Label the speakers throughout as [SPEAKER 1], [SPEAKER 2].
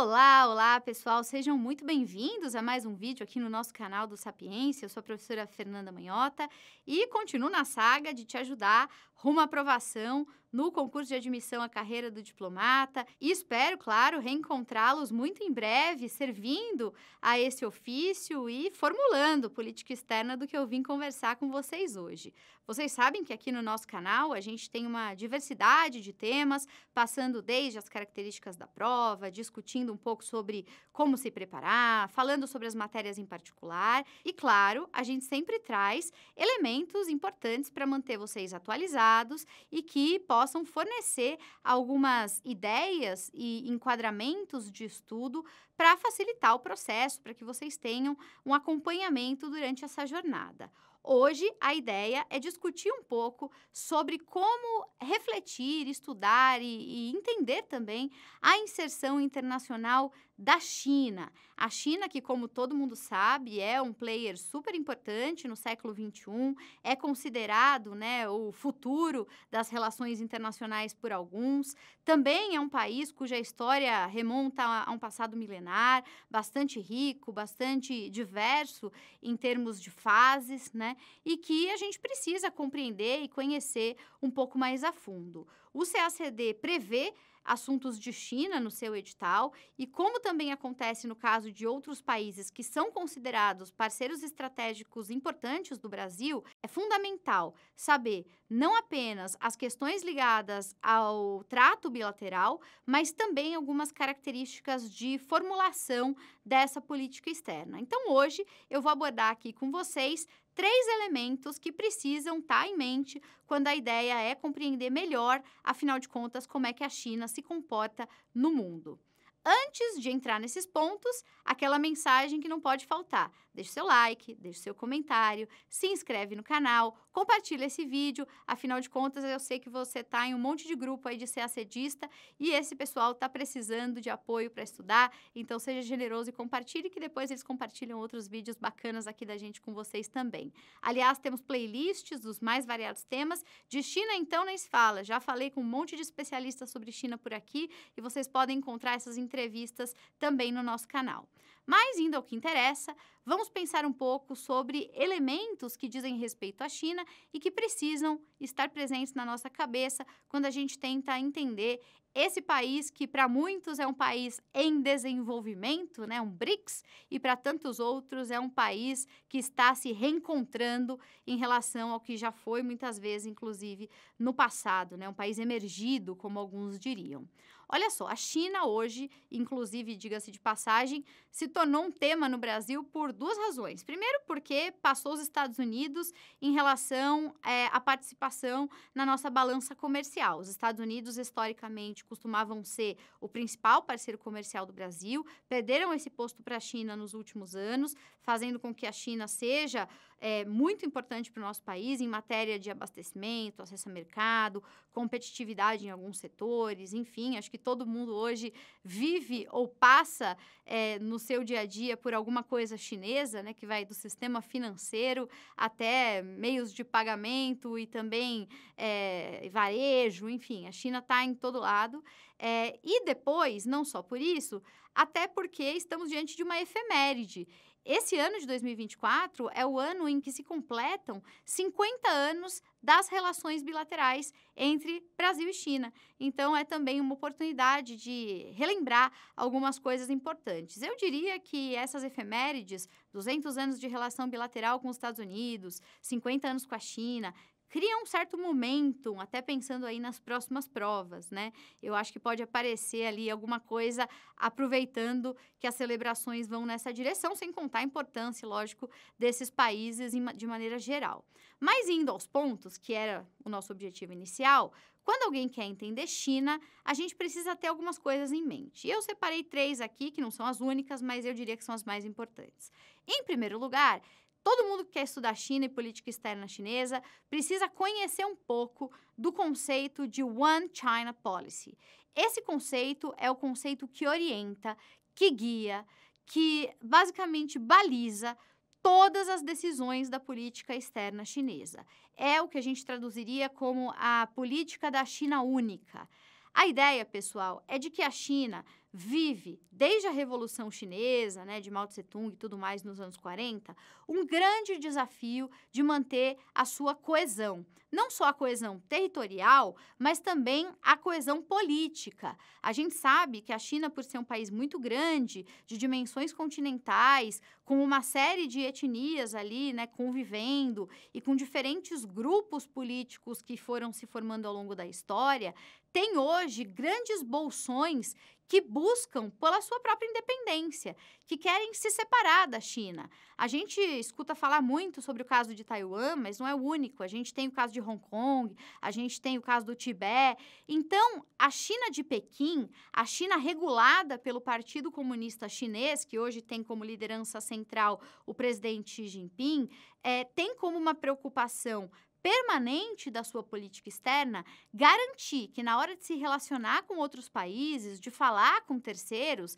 [SPEAKER 1] Olá, olá pessoal, sejam muito bem-vindos a mais um vídeo aqui no nosso canal do Sapiência. Eu sou a professora Fernanda Manhota e continuo na saga de te ajudar rumo à aprovação no concurso de admissão à carreira do diplomata e espero, claro, reencontrá-los muito em breve, servindo a esse ofício e formulando política externa do que eu vim conversar com vocês hoje. Vocês sabem que aqui no nosso canal a gente tem uma diversidade de temas, passando desde as características da prova, discutindo um pouco sobre como se preparar, falando sobre as matérias em particular e, claro, a gente sempre traz elementos importantes para manter vocês atualizados e que possam possam fornecer algumas ideias e enquadramentos de estudo para facilitar o processo, para que vocês tenham um acompanhamento durante essa jornada. Hoje a ideia é discutir um pouco sobre como refletir, estudar e, e, entender também a inserção internacional da China. A China, que, como todo mundo sabe, é um player super importante no século XXI, é considerado né, o futuro das relações internacionais por alguns. Também é um país cuja história remonta a um passado milenar, bastante rico, bastante diverso em termos de fases, né? e que a gente precisa compreender e conhecer um pouco mais a fundo. O CACD prevê assuntos de China no seu edital e como também acontece no caso de outros países que são considerados parceiros estratégicos importantes do Brasil, é fundamental saber não apenas as questões ligadas ao trato bilateral, mas também algumas características de formulação dessa política externa. Então hoje eu vou abordar aqui com vocês três elementos que precisam estar tá em mente quando a ideia é compreender melhor, afinal de contas, como é que a China se comporta no mundo antes de entrar nesses pontos, aquela mensagem que não pode faltar. Deixe seu like, deixe seu comentário, se inscreve no canal, compartilha esse vídeo. Afinal de contas, eu sei que você está em um monte de grupo aí de ser acedista e esse pessoal está precisando de apoio para estudar. Então, seja generoso e compartilhe, que depois eles compartilham outros vídeos bacanas aqui da gente com vocês também. Aliás, temos playlists dos mais variados temas. De China, então, nem se fala. Já falei com um monte de especialistas sobre China por aqui e vocês podem encontrar essas entrevistas também no nosso canal. Mas indo ao que interessa, vamos pensar um pouco sobre elementos que dizem respeito à China e que precisam estar presentes na nossa cabeça quando a gente tenta entender esse país que para muitos é um país em desenvolvimento, né, um BRICS, e para tantos outros é um país que está se reencontrando em relação ao que já foi muitas vezes, inclusive no passado, né, um país emergido, como alguns diriam. Olha só, a China hoje, inclusive, diga-se de passagem, se tornou um tema no Brasil por duas razões. Primeiro, porque passou os Estados Unidos em relação é, à participação na nossa balança comercial. Os Estados Unidos, historicamente, costumavam ser o principal parceiro comercial do Brasil, perderam esse posto para a China nos últimos anos, fazendo com que a China seja é, muito importante para o nosso país em matéria de abastecimento, acesso a mercado, competitividade em alguns setores, enfim, acho que que todo mundo hoje vive ou passa é, no seu dia a dia por alguma coisa chinesa, né, que vai do sistema financeiro até meios de pagamento e também é, varejo, enfim, a China está em todo lado. É, e depois, não só por isso, até porque estamos diante de uma efeméride. Esse ano de 2024 é o ano em que se completam 50 anos das relações bilaterais entre Brasil e China. Então, é também uma oportunidade de relembrar algumas coisas importantes. Eu diria que essas efemérides, 200 anos de relação bilateral com os Estados Unidos, 50 anos com a China, cria um certo momento até pensando aí nas próximas provas, né? Eu acho que pode aparecer ali alguma coisa aproveitando que as celebrações vão nessa direção, sem contar a importância, lógico, desses países de maneira geral. Mas indo aos pontos, que era o nosso objetivo inicial, quando alguém quer entender China, a gente precisa ter algumas coisas em mente. Eu separei três aqui, que não são as únicas, mas eu diria que são as mais importantes. Em primeiro lugar, Todo mundo que quer estudar China e política externa chinesa precisa conhecer um pouco do conceito de One China Policy. Esse conceito é o conceito que orienta, que guia, que basicamente baliza todas as decisões da política externa chinesa. É o que a gente traduziria como a política da China única. A ideia, pessoal, é de que a China vive, desde a Revolução Chinesa, né, de Mao Tse-tung e tudo mais nos anos 40, um grande desafio de manter a sua coesão. Não só a coesão territorial, mas também a coesão política. A gente sabe que a China, por ser um país muito grande, de dimensões continentais, com uma série de etnias ali né, convivendo e com diferentes grupos políticos que foram se formando ao longo da história, tem hoje grandes bolsões que buscam pela sua própria independência, que querem se separar da China. A gente escuta falar muito sobre o caso de Taiwan, mas não é o único. A gente tem o caso de Hong Kong, a gente tem o caso do Tibete. Então, a China de Pequim, a China regulada pelo Partido Comunista Chinês, que hoje tem como liderança central o presidente Xi Jinping, é, tem como uma preocupação permanente da sua política externa garantir que, na hora de se relacionar com outros países, de falar com terceiros,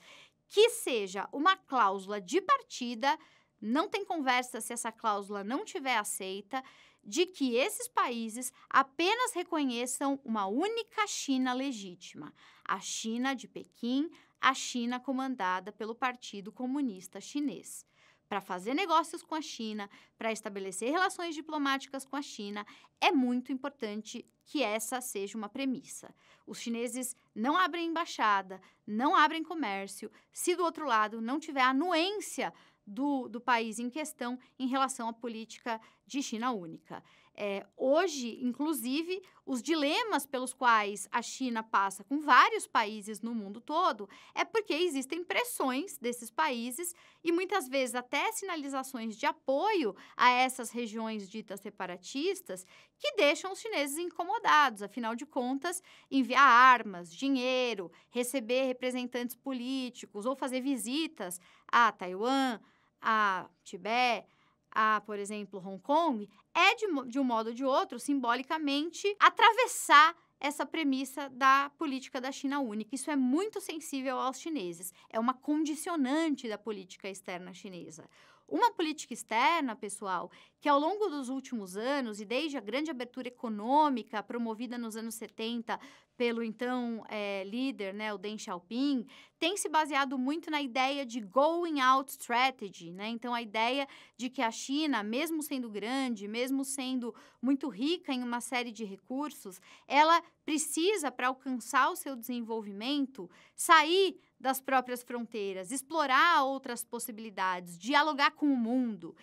[SPEAKER 1] que seja uma cláusula de partida, não tem conversa se essa cláusula não tiver aceita, de que esses países apenas reconheçam uma única China legítima, a China de Pequim, a China comandada pelo Partido Comunista Chinês para fazer negócios com a China, para estabelecer relações diplomáticas com a China, é muito importante que essa seja uma premissa. Os chineses não abrem embaixada, não abrem comércio, se do outro lado não tiver anuência do, do país em questão em relação à política de China única. É, hoje, inclusive, os dilemas pelos quais a China passa com vários países no mundo todo é porque existem pressões desses países e muitas vezes até sinalizações de apoio a essas regiões ditas separatistas que deixam os chineses incomodados. Afinal de contas, enviar armas, dinheiro, receber representantes políticos ou fazer visitas a Taiwan, a Tibete a, por exemplo, Hong Kong, é de, de um modo ou de outro, simbolicamente, atravessar essa premissa da política da China única. Isso é muito sensível aos chineses. É uma condicionante da política externa chinesa. Uma política externa, pessoal, que ao longo dos últimos anos e desde a grande abertura econômica promovida nos anos 70 pelo então é, líder, né, o Deng Xiaoping, tem se baseado muito na ideia de going out strategy, né? Então a ideia de que a China, mesmo sendo grande, mesmo sendo muito rica em uma série de recursos, ela precisa para alcançar o seu desenvolvimento sair das próprias fronteiras, explorar outras possibilidades, dialogar com o mundo,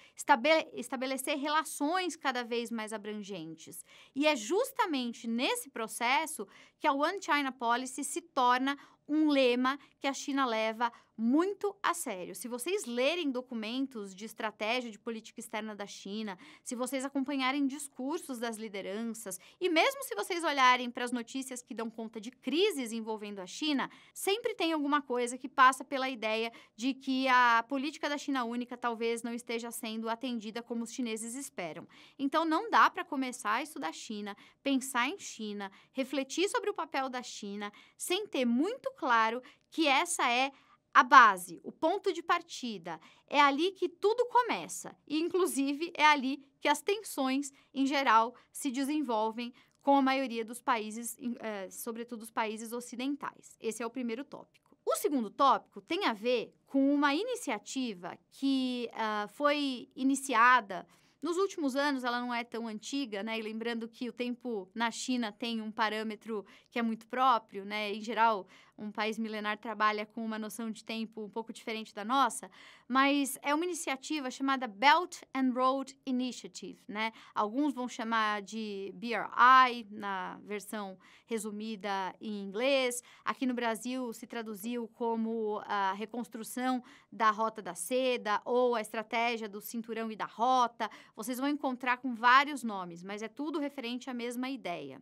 [SPEAKER 1] estabelecer relações cada vez mais abrangentes. E é justamente nesse processo que que a One China Policy se torna um lema que a China leva muito a sério. Se vocês lerem documentos de estratégia de política externa da China, se vocês acompanharem discursos das lideranças e mesmo se vocês olharem para as notícias que dão conta de crises envolvendo a China, sempre tem alguma coisa que passa pela ideia de que a política da China única talvez não esteja sendo atendida como os chineses esperam. Então não dá para começar a estudar China, pensar em China, refletir sobre o papel da China sem ter muito claro que essa é a base, o ponto de partida. É ali que tudo começa e, inclusive, é ali que as tensões, em geral, se desenvolvem com a maioria dos países, eh, sobretudo os países ocidentais. Esse é o primeiro tópico. O segundo tópico tem a ver com uma iniciativa que uh, foi iniciada nos últimos anos, ela não é tão antiga, né? E lembrando que o tempo na China tem um parâmetro que é muito próprio, né? Em geral, um país milenar trabalha com uma noção de tempo um pouco diferente da nossa, mas é uma iniciativa chamada Belt and Road Initiative, né? Alguns vão chamar de BRI na versão resumida em inglês. Aqui no Brasil se traduziu como a ah, reconstrução da Rota da Seda ou a estratégia do cinturão e da rota. Vocês vão encontrar com vários nomes, mas é tudo referente à mesma ideia.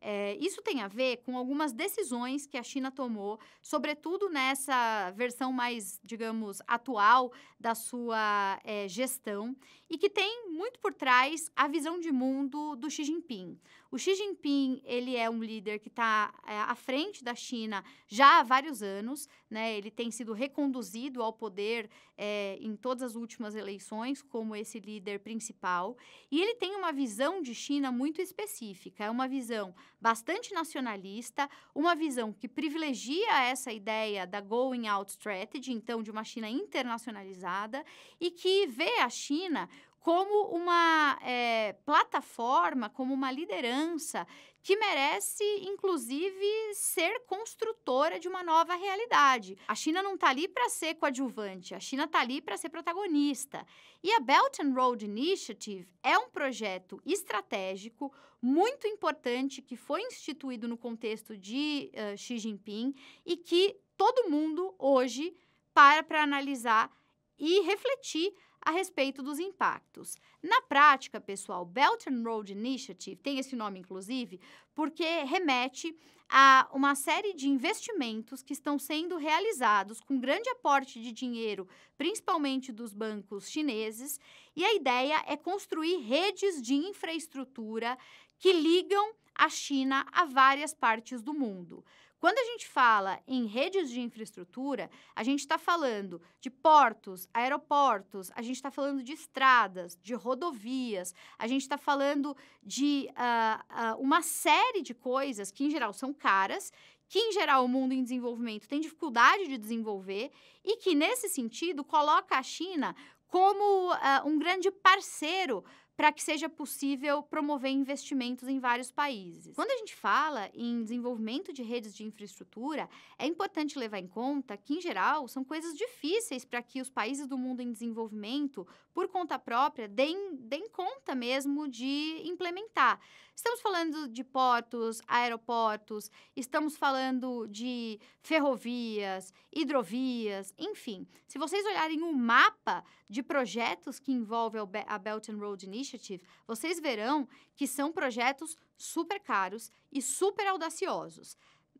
[SPEAKER 1] É, isso tem a ver com algumas decisões que a China tomou, sobretudo nessa versão mais, digamos, atual da sua é, gestão, e que tem muito por trás a visão de mundo do Xi Jinping. O Xi Jinping ele é um líder que está é, eh, à frente da China já há vários anos, né? Ele tem sido reconduzido ao poder é, em todas as últimas eleições como esse líder principal. E ele tem uma visão de China muito específica, é uma visão bastante nacionalista, uma visão que privilegia essa ideia da going out strategy, então de uma China internacionalizada e que vê a China como uma é, plataforma, como uma liderança que merece, inclusive, ser construtora de uma nova realidade. A China não está ali para ser coadjuvante, a China está ali para ser protagonista. E a Belt and Road Initiative é um projeto estratégico muito importante que foi instituído no contexto de uh, Xi Jinping e que todo mundo hoje para para analisar e refletir a respeito dos impactos. Na prática, pessoal, Belt and Road Initiative tem esse nome, inclusive, porque remete a uma série de investimentos que estão sendo realizados com grande aporte de dinheiro, principalmente dos bancos chineses, e a ideia é construir redes de infraestrutura que ligam a China a várias partes do mundo. Quando a gente fala em redes de infraestrutura, a gente está falando de portos, aeroportos, a gente está falando de estradas, de rodovias, a gente está falando de uh, uh, uma série de coisas que, em geral, são caras, que, em geral, o mundo em desenvolvimento tem dificuldade de desenvolver e que, nesse sentido, coloca a China como uh, um grande parceiro para que seja possível promover investimentos em vários países. Quando a gente fala em desenvolvimento de redes de infraestrutura, é importante levar em conta que, em geral, são coisas difíceis para que os países do mundo em desenvolvimento por conta própria, deem, deem conta mesmo de implementar. Estamos falando de portos, aeroportos, estamos falando de ferrovias, hidrovias, enfim. Se vocês olharem o um mapa de projetos que envolve a Belt and Road Initiative, vocês verão que são projetos super caros e super audaciosos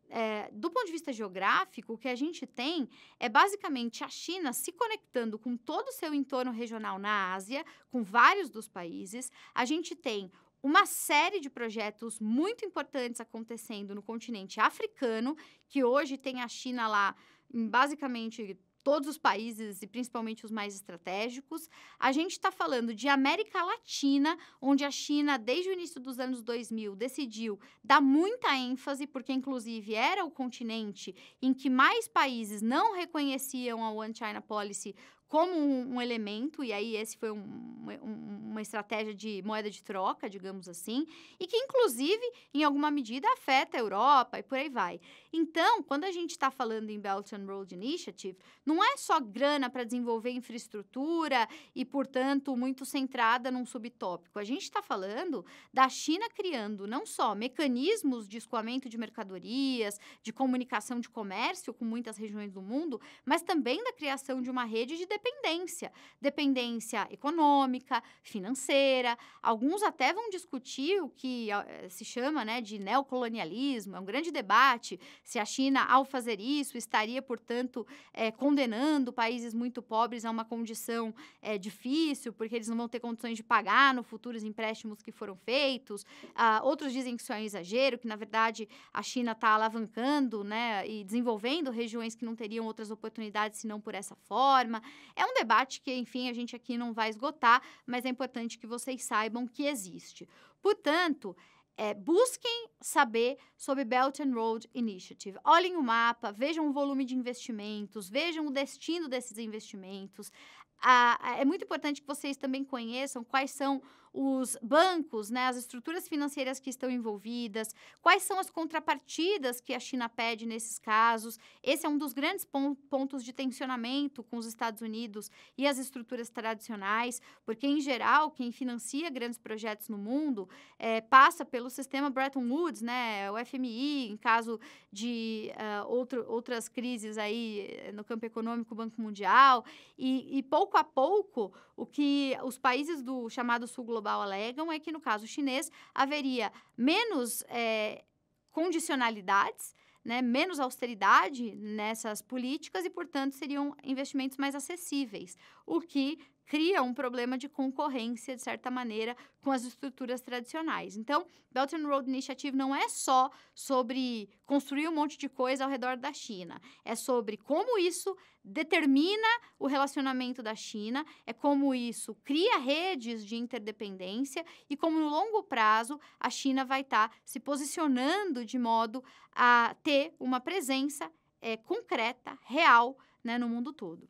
[SPEAKER 1] é, do ponto de vista geográfico, o que a gente tem é basicamente a China se conectando com todo o seu entorno regional na Ásia, com vários dos países. A gente tem uma série de projetos muito importantes acontecendo no continente africano, que hoje tem a China lá em basicamente todos os países e principalmente os mais estratégicos. A gente está falando de América Latina, onde a China, desde o início dos anos 2000, decidiu dar muita ênfase, porque inclusive era o continente em que mais países não reconheciam a One China Policy como um, um, elemento, e aí esse foi um, um, uma estratégia de moeda de troca, digamos assim, e que inclusive, em alguma medida, afeta a Europa e por aí vai. Então, quando a gente está falando em Belt and Road Initiative, não é só grana para desenvolver infraestrutura e, portanto, muito centrada num subtópico. A gente está falando da China criando não só mecanismos de escoamento de mercadorias, de comunicação de comércio com muitas regiões do mundo, mas também da criação de uma rede de dependência, dependência econômica, financeira. Alguns até vão discutir o que eh, se chama né, de neocolonialismo, é um grande debate se a China, ao fazer isso, estaria, portanto, é, condenando países muito pobres a uma condição é, difícil, porque eles não vão ter condições de pagar no futuro os empréstimos que foram feitos. Ah, outros dizem que isso é um exagero, que na verdade a China está alavancando né, e desenvolvendo regiões que não teriam outras oportunidades senão por essa forma. É um debate que, enfim, a gente aqui não vai esgotar, mas é importante que vocês saibam que existe. Portanto, é, busquem saber sobre Belt and Road Initiative. Olhem o mapa, vejam o volume de investimentos, vejam o destino desses investimentos, a, é muito importante que vocês também conheçam quais são os bancos, né, as estruturas financeiras que estão envolvidas, quais são as contrapartidas que a China pede nesses casos. Esse é um dos grandes pon pontos de tensionamento com os Estados Unidos e as estruturas tradicionais, porque, em geral, quem financia grandes projetos no mundo é, passa pelo sistema Bretton Woods, né, o FMI, em caso de uh, outro, outras crises aí eh, no campo econômico, o Banco Mundial, e, e pouco pouco a pouco, o que os países do chamado Sul Global alegam é que, no caso chinês, haveria menos é, condicionalidades, né, menos austeridade nessas políticas e, portanto, seriam investimentos mais acessíveis, o que cria um problema de concorrência, de certa maneira, com as estruturas tradicionais. Então, Belt and Road Initiative não é só sobre construir um monte de coisa ao redor da China, é sobre como isso determina o relacionamento da China, é como isso cria redes de interdependência e como no longo prazo a China vai estar tá se posicionando de modo a ter uma presença é, concreta, real, né, no mundo todo.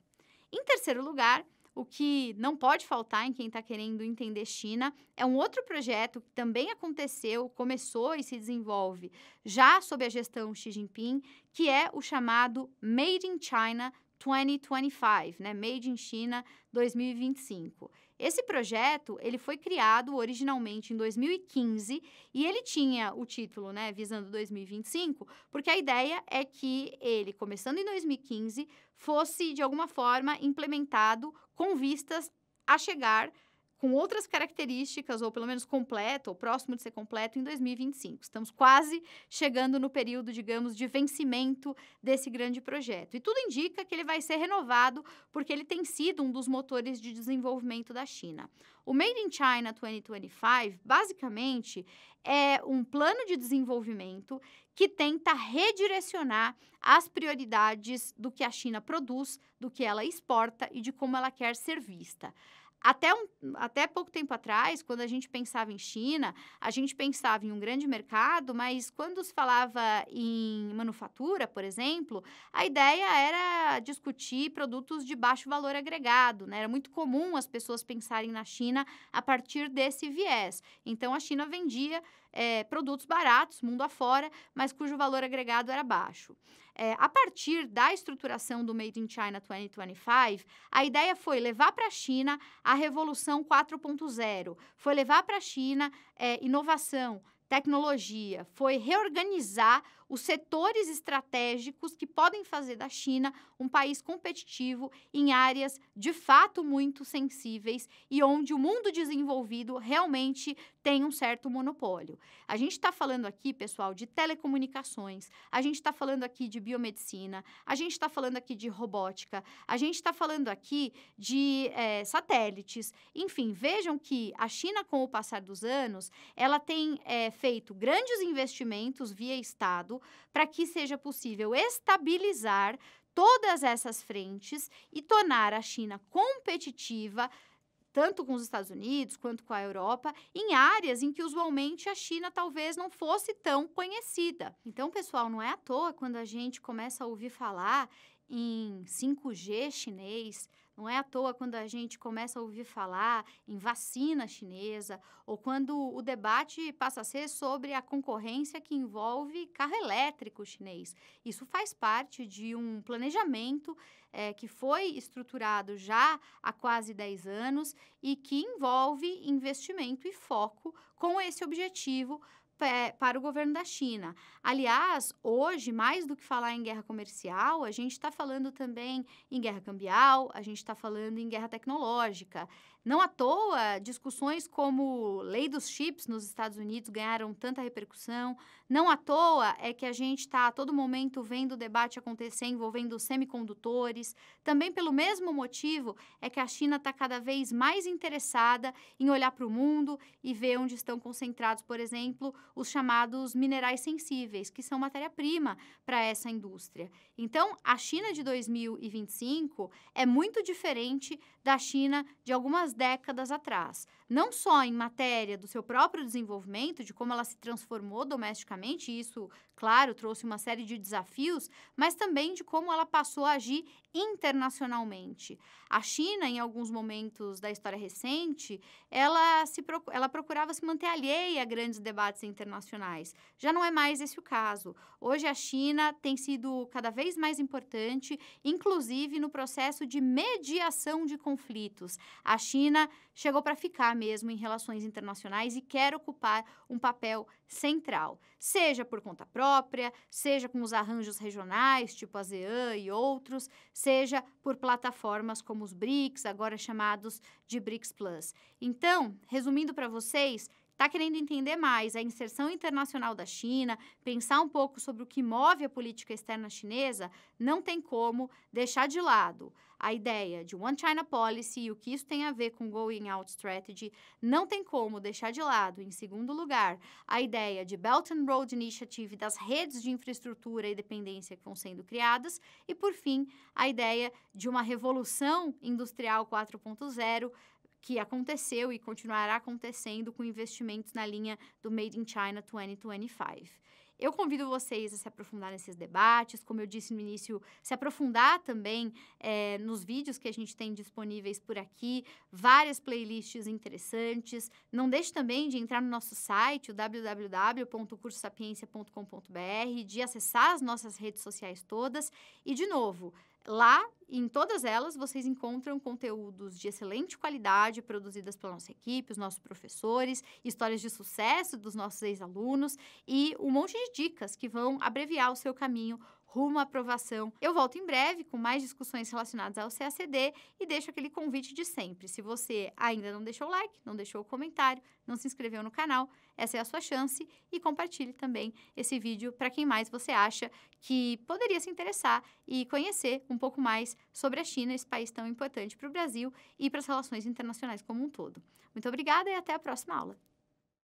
[SPEAKER 1] Em terceiro lugar, o que não pode faltar em quem está querendo entender China é um outro projeto que também aconteceu, começou e se desenvolve já sob a gestão Xi Jinping, que é o chamado Made in China 2025, né? Made in China 2025. Esse projeto, ele foi criado originalmente em 2015 e ele tinha o título, né, visando 2025, porque a ideia é que ele, começando em 2015, fosse de alguma forma implementado com vistas a chegar com outras características, ou pelo menos completo, ou próximo de ser completo, em 2025. Estamos quase chegando no período, digamos, de vencimento desse grande projeto. E tudo indica que ele vai ser renovado, porque ele tem sido um dos motores de desenvolvimento da China. O Made in China 2025, basicamente, é um plano de desenvolvimento que tenta redirecionar as prioridades do que a China produz, do que ela exporta e de como ela quer ser vista. Até, um, até pouco tempo atrás, quando a gente pensava em China, a gente pensava em um grande mercado, mas quando se falava em manufatura, por exemplo, a ideia era discutir produtos de baixo valor agregado. Né? Era muito comum as pessoas pensarem na China a partir desse viés. Então, a China vendia é, produtos baratos, mundo afora, mas cujo valor agregado era baixo. É, a partir da estruturação do Made in China 2025, a ideia foi levar para a China a revolução 4.0, foi levar para a China é, inovação, tecnologia, foi reorganizar os setores estratégicos que podem fazer da China um país competitivo em áreas de fato muito sensíveis e onde o mundo desenvolvido realmente tem um certo monopólio. A gente está falando aqui, pessoal, de telecomunicações, a gente está falando aqui de biomedicina, a gente está falando aqui de robótica, a gente está falando aqui de é, satélites. Enfim, vejam que a China, com o passar dos anos, ela tem é, feito grandes investimentos via Estado para que seja possível estabilizar todas essas frentes e tornar a China competitiva tanto com os Estados Unidos quanto com a Europa, em áreas em que usualmente a China talvez não fosse tão conhecida. Então, pessoal, não é à toa quando a gente começa a ouvir falar em 5G chinês, não é à toa quando a gente começa a ouvir falar em vacina chinesa ou quando o debate passa a ser sobre a concorrência que envolve carro elétrico chinês. Isso faz parte de um planejamento é, que foi estruturado já há quase 10 anos e que envolve investimento e foco com esse objetivo é, para o governo da China. Aliás, hoje, mais do que falar em guerra comercial, a gente está falando também em guerra cambial, a gente está falando em guerra tecnológica. Não à toa, discussões como lei dos chips nos Estados Unidos ganharam tanta repercussão. Não à toa é que a gente está a todo momento vendo o debate acontecer envolvendo semicondutores. Também pelo mesmo motivo é que a China está cada vez mais interessada em olhar para o mundo e ver onde estão concentrados, por exemplo, os chamados minerais sensíveis, que são matéria-prima para essa indústria. Então, a China de 2025 é muito diferente da China de algumas décadas atrás, não só em matéria do seu próprio desenvolvimento, de como ela se transformou domesticamente, e isso claro, trouxe uma série de desafios, mas também de como ela passou a agir internacionalmente. A China, em alguns momentos da história recente, ela, se, ela procurava se manter alheia a grandes debates internacionais. Já não é mais esse o caso. Hoje a China tem sido cada vez mais importante, inclusive no processo de mediação de conflitos. A China chegou para ficar mesmo em relações internacionais e quer ocupar um papel central, seja por conta própria, seja com os arranjos regionais, tipo a ASEAN e outros, seja por plataformas como os BRICS, agora chamados de BRICS Plus. Então, resumindo para vocês, está querendo entender mais a inserção internacional da China, pensar um pouco sobre o que move a política externa chinesa, não tem como deixar de lado a ideia de One China Policy e o que isso tem a ver com Going Out Strategy, não tem como deixar de lado, em segundo lugar, a ideia de Belt and Road Initiative, das redes de infraestrutura e dependência que vão sendo criadas, e, por fim, a ideia de uma revolução industrial 4.0 que aconteceu e continuará acontecendo com investimentos na linha do Made in China 2025. Eu convido vocês a se aprofundar nesses debates, como eu disse no início, se aprofundar também é, nos vídeos que a gente tem disponíveis por aqui, várias playlists interessantes. Não deixe também de entrar no nosso site, www.cursosapiencia.com.br, de acessar as nossas redes sociais todas. E, de novo, Lá, em todas elas, vocês encontram conteúdos de excelente qualidade produzidas pela nossa equipe, os nossos professores, histórias de sucesso dos nossos ex-alunos e um monte de dicas que vão abreviar o seu caminho rumo à aprovação. Eu volto em breve com mais discussões relacionadas ao CACD e deixo aquele convite de sempre. Se você ainda não deixou o like, não deixou o comentário, não se inscreveu no canal, essa é a sua chance e compartilhe também esse vídeo para quem mais você acha que poderia se interessar e conhecer um pouco mais sobre a China, esse país tão importante para o Brasil e para as relações internacionais como um todo. Muito obrigada e até a próxima aula.